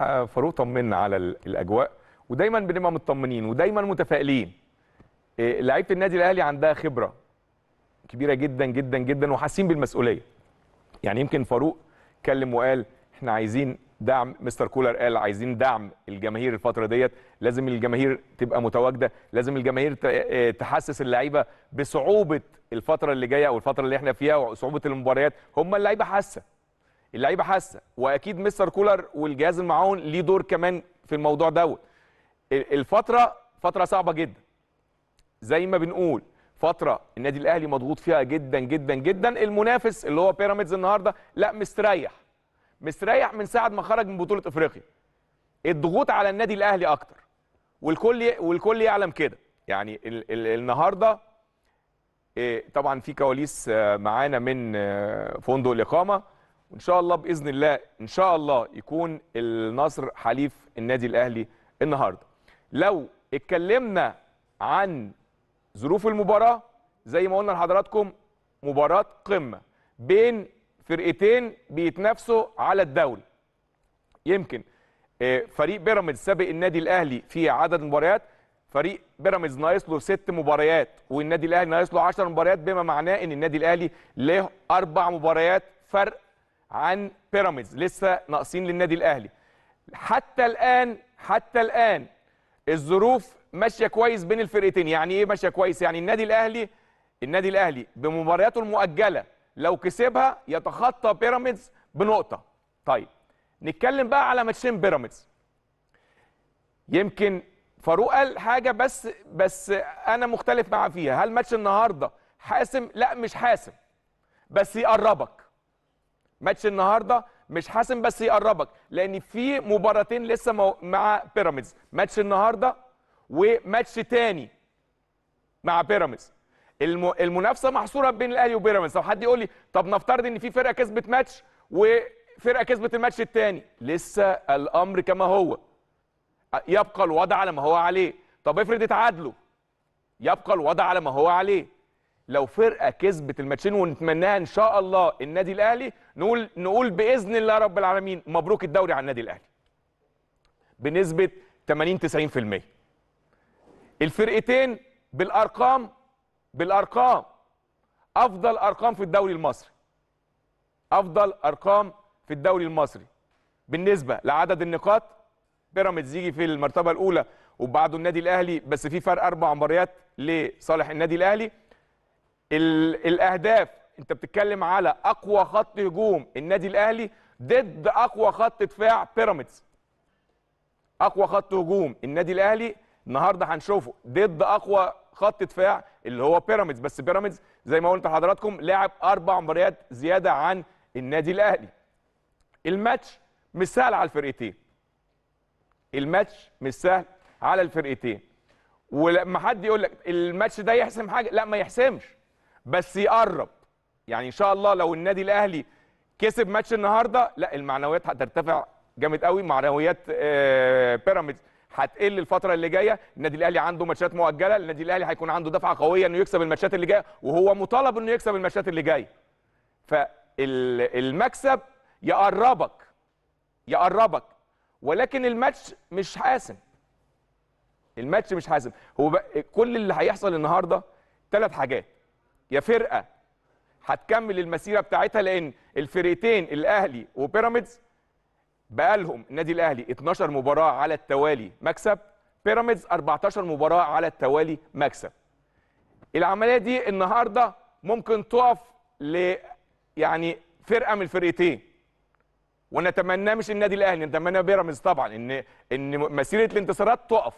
آه، فاروق طمنا على الاجواء ودايما بنبقى مطمنين ودايما متفائلين آه، لعيبه النادي الاهلي عندها خبره كبيره جدا جدا جدا وحاسين بالمسؤوليه يعني يمكن فاروق اتكلم وقال احنا عايزين دعم مستر كولر قال عايزين دعم الجماهير الفتره ديت لازم الجماهير تبقى متواجده لازم الجماهير آه، تحسس اللعيبه بصعوبه الفتره اللي جايه او الفتره اللي احنا فيها وصعوبه المباريات هم اللعيبه حاسه اللعيبه حاسه واكيد مستر كولر والجهاز المعاون ليه دور كمان في الموضوع دوت الفتره فتره صعبه جدا زي ما بنقول فتره النادي الاهلي مضغوط فيها جدا جدا جدا المنافس اللي هو بيراميدز النهارده لا مستريح مستريح من ساعه ما خرج من بطوله افريقيا الضغوط على النادي الاهلي اكتر والكل والكل يعلم كده يعني ال ال النهارده آه، طبعا في كواليس آه، معانا من آه، فندق الاقامه وان شاء الله باذن الله ان شاء الله يكون النصر حليف النادي الاهلي النهارده لو اتكلمنا عن ظروف المباراه زي ما قلنا لحضراتكم مباراه قمه بين فرقتين بيتنافسوا على الدوري يمكن آه، فريق بيراميدز سابق النادي الاهلي في عدد مباريات فريق بيراميدز ناقص له ست مباريات والنادي الاهلي ناقص له 10 مباريات بما معناه ان النادي الاهلي له اربع مباريات فرق عن بيراميدز لسه ناقصين للنادي الاهلي حتى الان حتى الان الظروف ماشيه كويس بين الفرقتين يعني ايه ماشيه كويس يعني النادي الاهلي النادي الاهلي بمبارياته المؤجله لو كسبها يتخطى بيراميدز بنقطه طيب نتكلم بقى على ماتشين بيراميدز يمكن فاروق قال حاجه بس بس انا مختلف معاه فيها هل ماتش النهارده حاسم لا مش حاسم بس يقربك ماتش النهارده مش حاسم بس يقربك لان في مباراتين لسه مع بيراميدز ماتش النهارده وماتش تاني مع بيراميدز المنافسه محصوره بين الاهلي وبيراميدز لو حد يقول لي طب نفترض ان في فرقه كسبت ماتش وفرقه كسبت الماتش التاني لسه الامر كما هو يبقى الوضع على ما هو عليه طب افرض اتعادلوا يبقى الوضع على ما هو عليه لو فرقه كسبت الماتشين ونتمناها ان شاء الله النادي الاهلي نقول نقول باذن الله رب العالمين مبروك الدوري على النادي الاهلي بنسبه 80 90% الفرقتين بالارقام بالارقام افضل ارقام في الدوري المصري افضل ارقام في الدوري المصري بالنسبه لعدد النقاط بيراميدز يجي في المرتبه الاولى وبعده النادي الاهلي بس في فرق اربع مباريات لصالح النادي الاهلي الاهداف انت بتتكلم على اقوى خط هجوم النادي الاهلي ضد اقوى خط دفاع بيراميدز اقوى خط هجوم النادي الاهلي النهارده هنشوفه ضد اقوى خط دفاع اللي هو بيراميدز بس بيراميدز زي ما قلت لحضراتكم لعب اربع مباريات زياده عن النادي الاهلي الماتش مش سهل على الفرقتين الماتش مش سهل على الفرقتين ولما حد يقول لك الماتش ده يحسم حاجه لا ما يحسمش بس يقرب يعني ان شاء الله لو النادي الاهلي كسب ماتش النهارده لا المعنويات هترتفع جامد قوي معنويات آه، بيراميدز هتقل الفتره اللي جايه النادي الاهلي عنده ماتشات مؤجله النادي الاهلي هيكون عنده دفعه قويه انه يكسب الماتشات اللي جايه وهو مطالب انه يكسب الماتشات اللي جايه فالمكسب يقربك يقربك ولكن الماتش مش حاسم الماتش مش حاسم هو كل اللي هيحصل النهارده ثلاث حاجات يا فرقه هتكمل المسيره بتاعتها لان الفرقتين الاهلي وبيراميدز بقى لهم النادي الاهلي 12 مباراه على التوالي مكسب بيراميدز 14 مباراه على التوالي مكسب العمليه دي النهارده ممكن تقف ل يعني فرقه من الفرقتين ونتمنى مش النادي الاهلي نتمنى بيراميدز طبعا ان ان مسيره الانتصارات تقف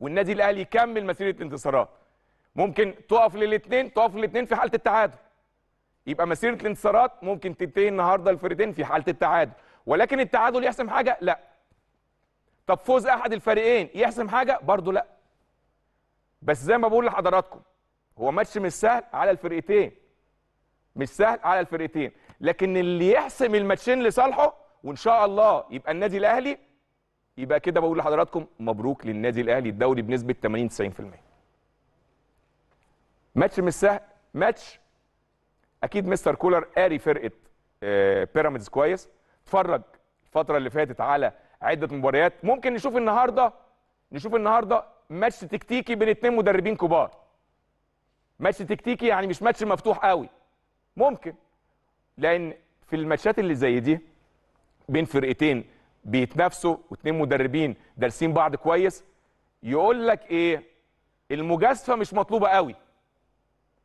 والنادي الاهلي يكمل مسيره الانتصارات ممكن تقف للاثنين تقف للاثنين في حاله التعادل يبقى مسيره الانتصارات ممكن تنتهي النهارده الفريقين في حاله التعادل ولكن التعادل يحسم حاجه لا طب فوز احد الفريقين يحسم حاجه برضه لا بس زي ما بقول لحضراتكم هو ماتش مش سهل على الفرقتين مش سهل على الفرقتين لكن اللي يحسم الماتشين لصالحه وان شاء الله يبقى النادي الاهلي يبقى كده بقول لحضراتكم مبروك للنادي الاهلي الدوري بنسبه 80 90% ماتش مش سهل ماتش اكيد مستر كولر قاري فرقه آه، بيراميدز كويس اتفرج الفتره اللي فاتت على عده مباريات ممكن نشوف النهارده نشوف النهارده ماتش تكتيكي بين اتنين مدربين كبار ماتش تكتيكي يعني مش ماتش مفتوح قوي ممكن لان في الماتشات اللي زي دي بين فرقتين بيتنافسوا واتنين مدربين دارسين بعض كويس يقول لك ايه المجازفه مش مطلوبه قوي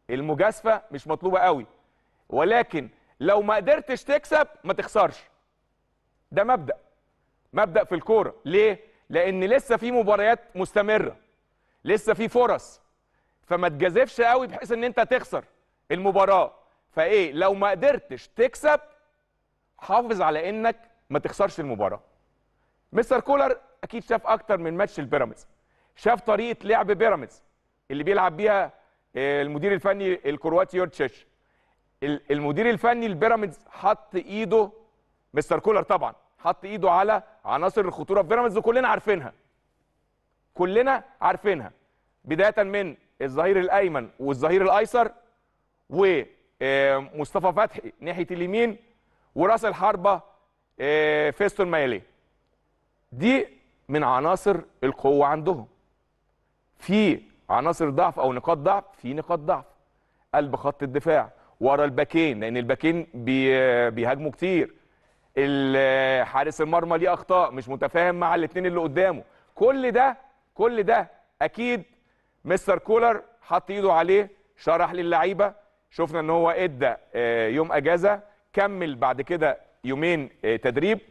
المجازفه مش مطلوبه قوي ولكن لو ما قدرتش تكسب ما تخسرش ده مبدا مبدا في الكوره ليه لان لسه في مباريات مستمره لسه في فرص فما تجازفش قوي بحيث ان انت تخسر المباراه فايه لو ما قدرتش تكسب حافظ على انك ما تخسرش المباراه مستر كولر اكيد شاف اكتر من ماتش البيراميدز شاف طريقه لعب بيراميدز اللي بيلعب بيها المدير الفني الكرواتي يورتشيش المدير الفني البيراميدز حط ايده مستر كولر طبعا حط ايده على عناصر الخطوره في بيراميدز وكلنا عارفينها كلنا عارفينها بدايه من الظهير الايمن والظهير الايسر ومصطفى آه، فتحي ناحيه اليمين وراس الحربه آه، فيستون مايلي دي من عناصر القوه عندهم في عناصر ضعف او نقاط ضعف في نقاط ضعف قلب خط الدفاع ورا الباكين لان الباكين بي... بيهاجموا كتير حارس المرمى ليه اخطاء مش متفاهم مع الاثنين اللي قدامه كل ده كل ده اكيد مستر كولر حط ايده عليه شرح للعيبه شفنا ان هو ادى آه، يوم اجازه كمل بعد كده يومين آه، تدريب